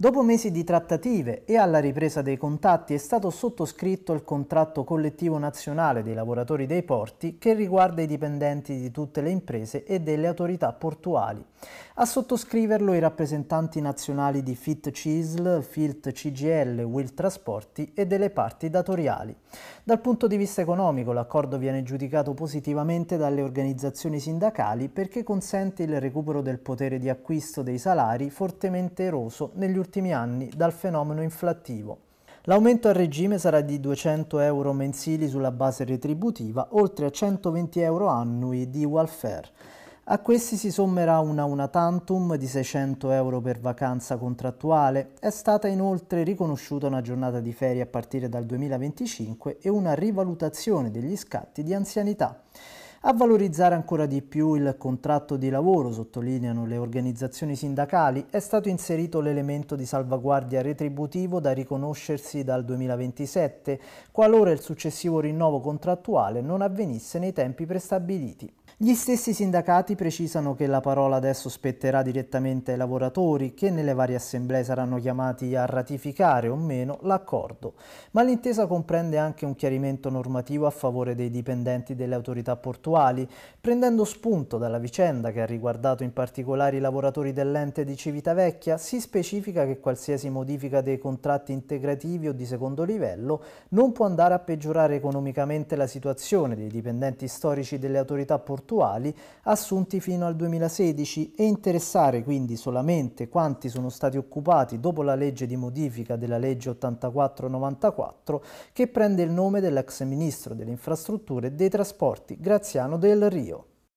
Dopo mesi di trattative e alla ripresa dei contatti è stato sottoscritto il contratto collettivo nazionale dei lavoratori dei porti che riguarda i dipendenti di tutte le imprese e delle autorità portuali. A sottoscriverlo i rappresentanti nazionali di FIT CISL, FILT CGL, WIL Trasporti e delle parti datoriali. Dal punto di vista economico l'accordo viene giudicato positivamente dalle organizzazioni sindacali perché consente il recupero del potere di acquisto dei salari fortemente eroso negli ultimi ultimi anni dal fenomeno inflattivo. L'aumento a regime sarà di 200 euro mensili sulla base retributiva, oltre a 120 euro annui di welfare. A questi si sommerà una una tantum di 600 euro per vacanza contrattuale. È stata inoltre riconosciuta una giornata di ferie a partire dal 2025 e una rivalutazione degli scatti di anzianità a valorizzare ancora di più il contratto di lavoro, sottolineano le organizzazioni sindacali, è stato inserito l'elemento di salvaguardia retributivo da riconoscersi dal 2027, qualora il successivo rinnovo contrattuale non avvenisse nei tempi prestabiliti. Gli stessi sindacati precisano che la parola adesso spetterà direttamente ai lavoratori che nelle varie assemblee saranno chiamati a ratificare o meno l'accordo, ma l'intesa comprende anche un chiarimento normativo a favore dei dipendenti delle autorità portuali, prendendo spunto dalla vicenda che ha riguardato in particolare i lavoratori dell'ente di Civitavecchia, si specifica che qualsiasi modifica dei contratti integrativi o di secondo livello non può andare a peggiorare economicamente la situazione dei dipendenti storici delle autorità portuali contrattuali assunti fino al 2016 e interessare quindi solamente quanti sono stati occupati dopo la legge di modifica della legge 8494 che prende il nome dell'ex ministro delle infrastrutture e dei trasporti Graziano Del Rio.